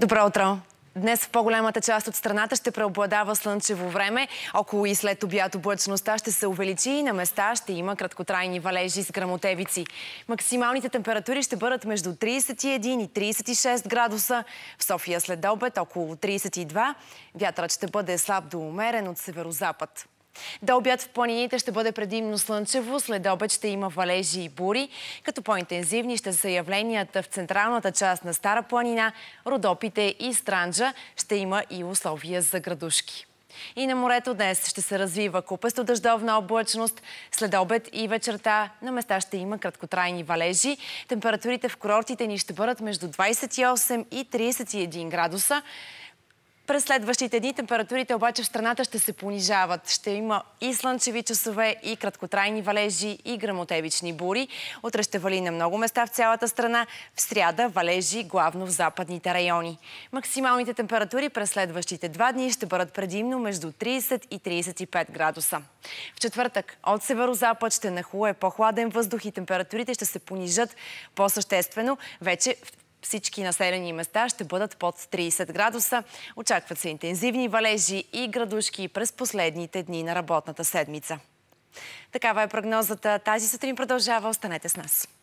Добро утро! Днес в по-голямата част от страната ще преобладава слънчево време. Около и след обяд облъчността ще се увеличи и на места ще има краткотрайни валежи с грамотевици. Максималните температури ще бъдат между 31 и 36 градуса. В София след обед около 32. Вятърът ще бъде слаб до умерен от северо-запад. До обяд в планините ще бъде предимно слънчево, след обед ще има валежи и бури, като по-интензивни ще са явленията в централната част на Стара планина, Родопите и Странджа ще има и условия за градушки. И на морето днес ще се развива купесто дъждовна облачност. След обед и вечерта на места ще има краткотрайни валежи. Температурите в курортите ни ще бъдат между 28 и 31 градуса. През следващите дни температурите обаче в страната ще се понижават. Ще има и слънчеви часове, и краткотрайни валежи, и грамотевични бури. Утре ще вали на много места в цялата страна. В сряда валежи главно в западните райони. Максималните температури през следващите два дни ще бъдат предимно между 30 и 35 градуса. В четвъртък от северо-запад ще нахуе по-хладен въздух и температурите ще се понижат по-съществено. Вече в всички населени места ще бъдат под 30 градуса. Очакват се интензивни валежи и градушки през последните дни на работната седмица. Такава е прогнозата. Тази сутрин продължава. Останете с нас.